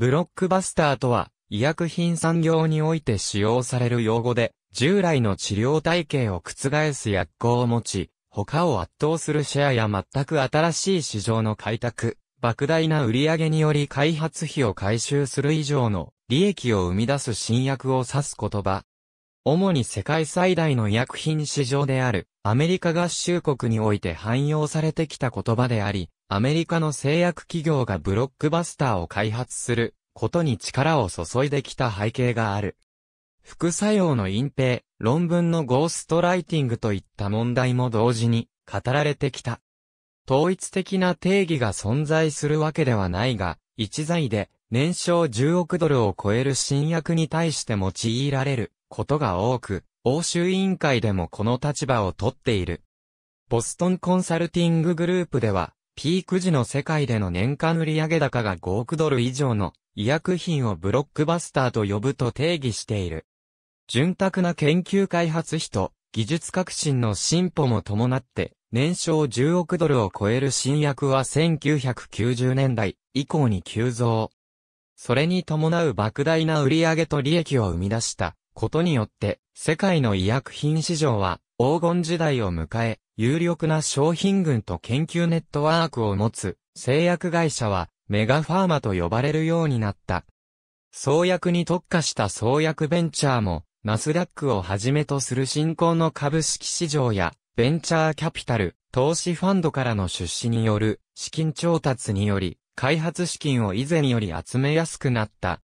ブロックバスターとは、医薬品産業において使用される用語で、従来の治療体系を覆す薬効を持ち、他を圧倒するシェアや全く新しい市場の開拓、莫大な売上により開発費を回収する以上の利益を生み出す新薬を指す言葉。主に世界最大の医薬品市場であるアメリカ合衆国において汎用されてきた言葉であり、アメリカの製薬企業がブロックバスターを開発することに力を注いできた背景がある。副作用の隠蔽、論文のゴーストライティングといった問題も同時に語られてきた。統一的な定義が存在するわけではないが、一剤で年商10億ドルを超える新薬に対して用いられることが多く、欧州委員会でもこの立場をとっている。ボストンコンサルティンググループでは、ピーク時の世界での年間売上高が5億ドル以上の医薬品をブロックバスターと呼ぶと定義している。潤沢な研究開発費と技術革新の進歩も伴って、年商10億ドルを超える新薬は1990年代以降に急増。それに伴う莫大な売上と利益を生み出したことによって、世界の医薬品市場は黄金時代を迎え、有力な商品群と研究ネットワークを持つ製薬会社はメガファーマと呼ばれるようになった。創薬に特化した創薬ベンチャーもナスダックをはじめとする新興の株式市場やベンチャーキャピタル、投資ファンドからの出資による資金調達により開発資金を以前より集めやすくなった。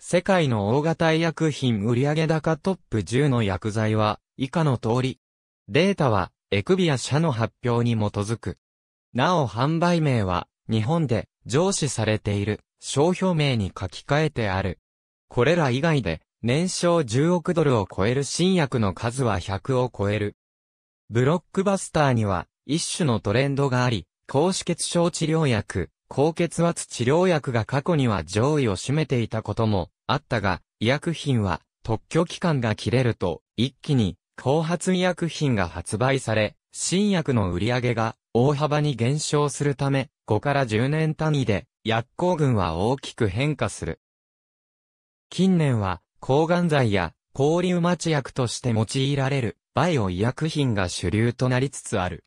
世界の大型医薬品売上高トップ10の薬剤は以下の通り。データはエクビア社の発表に基づく。なお販売名は、日本で、上司されている、商標名に書き換えてある。これら以外で、年商10億ドルを超える新薬の数は100を超える。ブロックバスターには、一種のトレンドがあり、高脂血症治療薬、高血圧治療薬が過去には上位を占めていたこともあったが、医薬品は特許期間が切れると一気に後発医薬品が発売され、新薬の売り上げが大幅に減少するため、5から10年単位で薬効群は大きく変化する。近年は、抗がん剤や抗リウマチ薬として用いられるバイオ医薬品が主流となりつつある。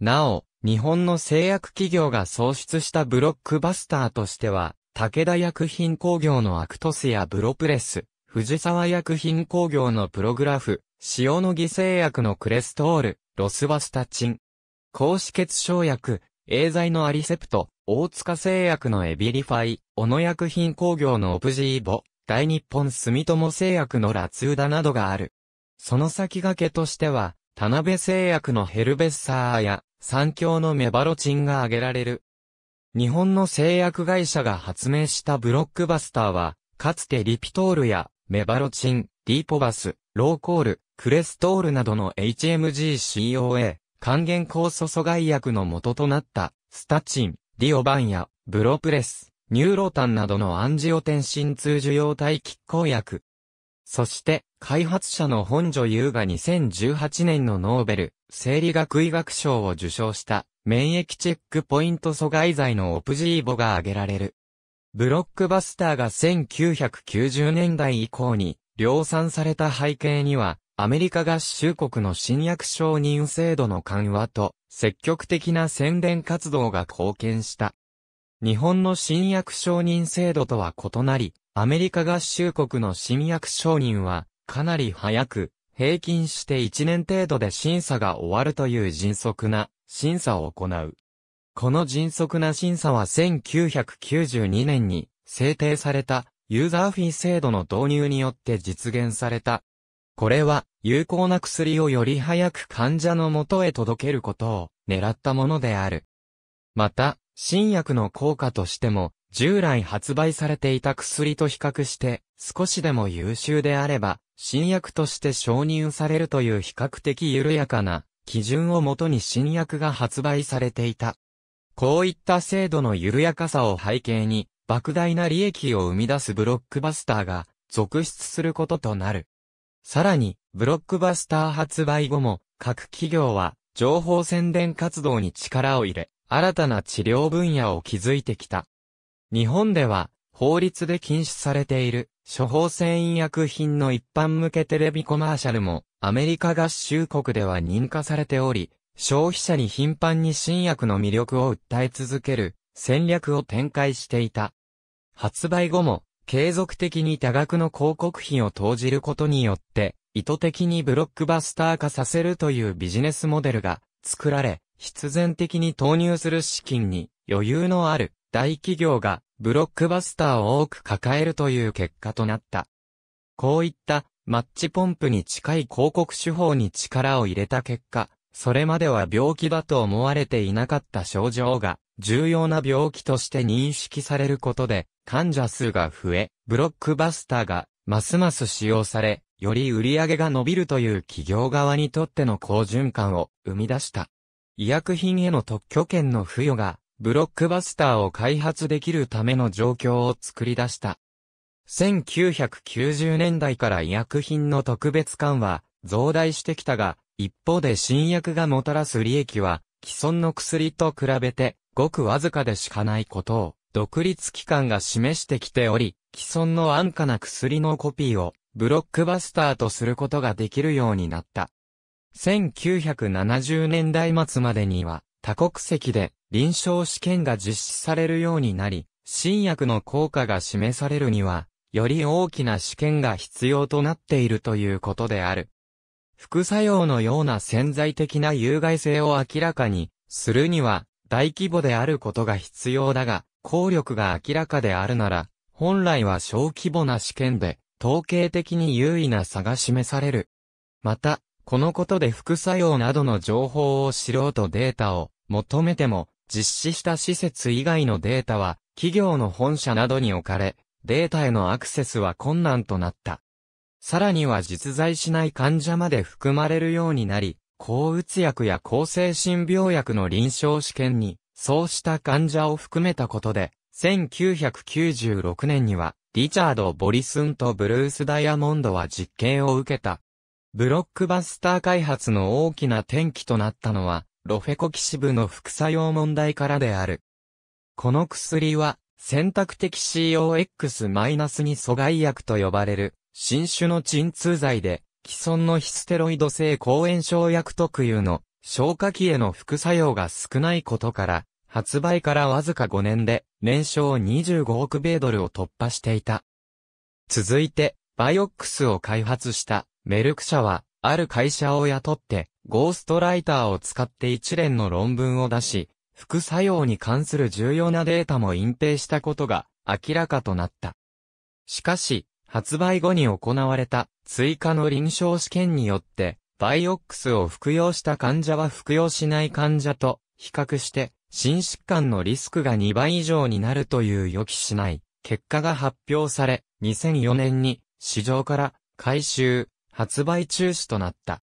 なお、日本の製薬企業が創出したブロックバスターとしては、武田薬品工業のアクトスやブロプレス、藤沢薬品工業のプログラフ、塩野義製薬のクレストール、ロスバスタチン。高脂血症薬、エーザイのアリセプト、大塚製薬のエビリファイ、小野薬品工業のオプジーボ、大日本住友製薬のラツーダなどがある。その先駆けとしては、田辺製薬のヘルベッサーや、三強のメバロチンが挙げられる。日本の製薬会社が発明したブロックバスターは、かつてリピトールや、メバロチン、ディーポバス、ローコール、クレストールなどの HMG-CoA、還元酵素阻害薬の元となった、スタチン、リオバンや、ブロプレス、ニューロタンなどのアンジオテンシン2受容体拮抗薬。そして、開発者の本所優が2018年のノーベル、生理学医学賞を受賞した、免疫チェックポイント阻害剤のオプジーボが挙げられる。ブロックバスターが1990年代以降に量産された背景には、アメリカ合衆国の新薬承認制度の緩和と積極的な宣伝活動が貢献した。日本の新薬承認制度とは異なり、アメリカ合衆国の新薬承認はかなり早く、平均して1年程度で審査が終わるという迅速な審査を行う。この迅速な審査は1992年に制定されたユーザーフィー制度の導入によって実現されたこれは、有効な薬をより早く患者の元へ届けることを狙ったものである。また、新薬の効果としても、従来発売されていた薬と比較して、少しでも優秀であれば、新薬として承認されるという比較的緩やかな基準をもとに新薬が発売されていた。こういった制度の緩やかさを背景に、莫大な利益を生み出すブロックバスターが続出することとなる。さらに、ブロックバスター発売後も、各企業は、情報宣伝活動に力を入れ、新たな治療分野を築いてきた。日本では、法律で禁止されている、処方箋医薬品の一般向けテレビコマーシャルも、アメリカ合衆国では認可されており、消費者に頻繁に新薬の魅力を訴え続ける、戦略を展開していた。発売後も、継続的に多額の広告費を投じることによって、意図的にブロックバスター化させるというビジネスモデルが作られ、必然的に投入する資金に余裕のある大企業がブロックバスターを多く抱えるという結果となった。こういったマッチポンプに近い広告手法に力を入れた結果、それまでは病気だと思われていなかった症状が重要な病気として認識されることで患者数が増え、ブロックバスターがますます使用され、より売り上げが伸びるという企業側にとっての好循環を生み出した。医薬品への特許権の付与が、ブロックバスターを開発できるための状況を作り出した。1990年代から医薬品の特別感は増大してきたが、一方で新薬がもたらす利益は既存の薬と比べてごくわずかでしかないことを独立機関が示してきており、既存の安価な薬のコピーをブロックバスターとすることができるようになった。1970年代末までには多国籍で臨床試験が実施されるようになり、新薬の効果が示されるには、より大きな試験が必要となっているということである。副作用のような潜在的な有害性を明らかにするには大規模であることが必要だが、効力が明らかであるなら、本来は小規模な試験で、統計的に優位な差が示される。また、このことで副作用などの情報を知ろうとデータを求めても、実施した施設以外のデータは、企業の本社などに置かれ、データへのアクセスは困難となった。さらには実在しない患者まで含まれるようになり、抗うつ薬や抗精神病薬の臨床試験にそうした患者を含めたことで、1996年には、リチャード・ボリスンとブルース・ダイヤモンドは実験を受けた。ブロックバスター開発の大きな転機となったのは、ロフェコキシブの副作用問題からである。この薬は、選択的 COX- に阻害薬と呼ばれる、新種の鎮痛剤で、既存のヒステロイド性抗炎症薬特有の消化器への副作用が少ないことから、発売からわずか5年で、年商25億米ドルを突破していた。続いて、バイオックスを開発したメルク社は、ある会社を雇って、ゴーストライターを使って一連の論文を出し、副作用に関する重要なデータも隠蔽したことが明らかとなった。しかし、発売後に行われた追加の臨床試験によって、バイオックスを服用した患者は服用しない患者と比較して心疾患のリスクが2倍以上になるという予期しない結果が発表され、2004年に市場から回収、発売中止となった。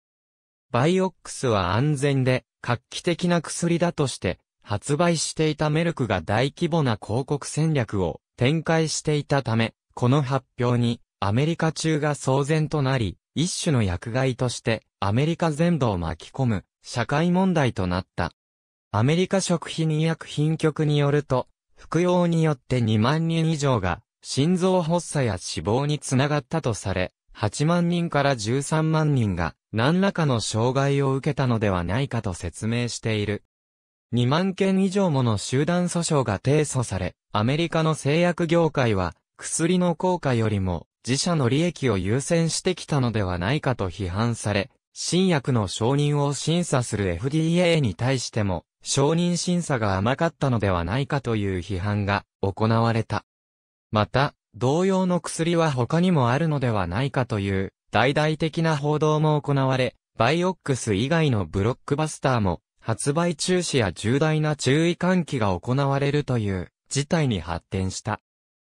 バイオックスは安全で画期的な薬だとして発売していたメルクが大規模な広告戦略を展開していたため、この発表にアメリカ中が騒然となり、一種の薬害としてアメリカ全土を巻き込む社会問題となった。アメリカ食品医薬品局によると、服用によって2万人以上が心臓発作や死亡につながったとされ、8万人から13万人が何らかの障害を受けたのではないかと説明している。2万件以上もの集団訴訟が提訴され、アメリカの製薬業界は薬の効果よりも自社の利益を優先してきたのではないかと批判され、新薬の承認を審査する FDA に対しても承認審査が甘かったのではないかという批判が行われた。また、同様の薬は他にもあるのではないかという大々的な報道も行われ、バイオックス以外のブロックバスターも発売中止や重大な注意喚起が行われるという事態に発展した。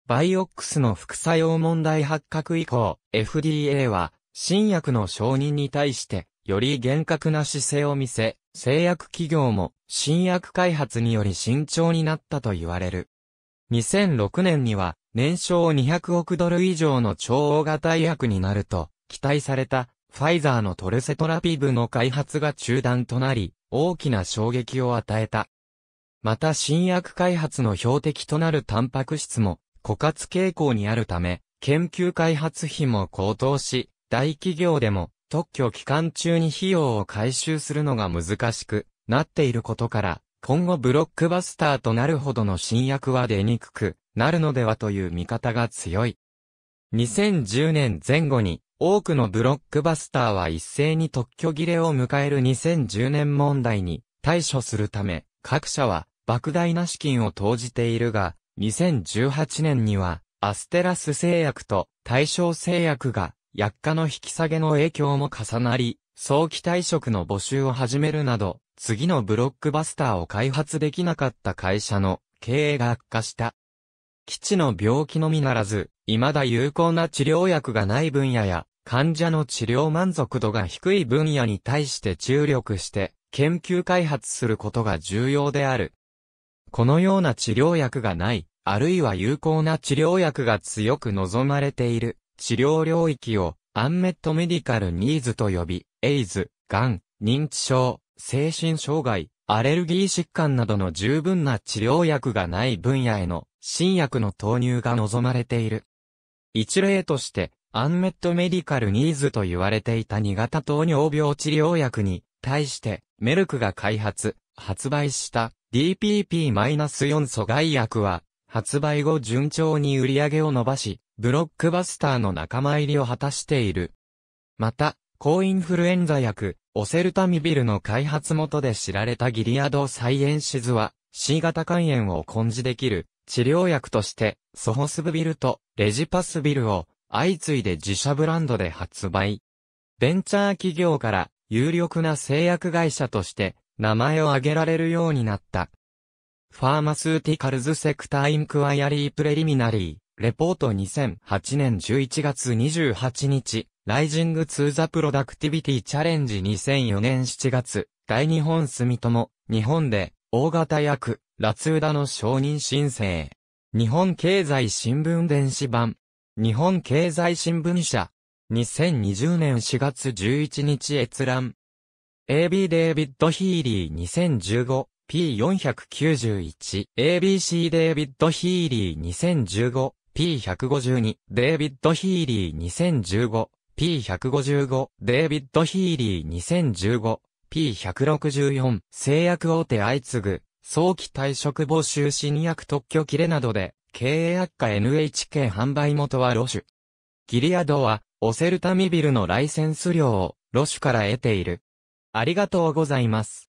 バイオックスの副作用問題発覚以降、FDA は新薬の承認に対してより厳格な姿勢を見せ、製薬企業も新薬開発により慎重になったと言われる。2006年には年商200億ドル以上の超大型医薬になると期待されたファイザーのトルセトラピブの開発が中断となり大きな衝撃を与えた。また新薬開発の標的となるタンパク質も枯渇傾向にあるため研究開発費も高騰し大企業でも特許期間中に費用を回収するのが難しくなっていることから、今後ブロックバスターとなるほどの新薬は出にくくなるのではという見方が強い。2010年前後に多くのブロックバスターは一斉に特許切れを迎える2010年問題に対処するため、各社は莫大な資金を投じているが、2018年にはアステラス製薬と大正製薬が薬価の引き下げの影響も重なり、早期退職の募集を始めるなど、次のブロックバスターを開発できなかった会社の経営が悪化した。基地の病気のみならず、未だ有効な治療薬がない分野や、患者の治療満足度が低い分野に対して注力して、研究開発することが重要である。このような治療薬がない、あるいは有効な治療薬が強く望まれている治療領域をアンメットメディカルニーズと呼び、エイズ、がん、認知症、精神障害、アレルギー疾患などの十分な治療薬がない分野への新薬の投入が望まれている。一例として、アンメットメディカルニーズと言われていた2型糖尿病治療薬に対して、メルクが開発、発売した DPP-4 阻害薬は、発売後順調に売り上げを伸ばし、ブロックバスターの仲間入りを果たしている。また、抗インフルエンザ薬、オセルタミビルの開発元で知られたギリアドサイエンシズは、C 型肝炎を根治できる治療薬として、ソホスブビルとレジパスビルを相次いで自社ブランドで発売。ベンチャー企業から有力な製薬会社として名前を挙げられるようになった。ファーマスーティカルズセクターインクワイアリープレリミナリー、レポート2008年11月28日、ライジングツーザプロダクティビティチャレンジ2004年7月、大日本住友、日本で、大型役、ラツーダの承認申請。日本経済新聞電子版。日本経済新聞社。2020年4月11日閲覧。AB デイビッド・ヒーリー2015 P491、ABC デイビッド・ヒーリー 2015P152、デイビッド・ヒーリー 2015P155、デイビッド・ヒーリー 2015P164、製薬大手相次ぐ、早期退職募集新薬特許切れなどで、経営悪化 NHK 販売元はロシュ。ギリアドは、オセルタミビルのライセンス料を、ロシュから得ている。ありがとうございます。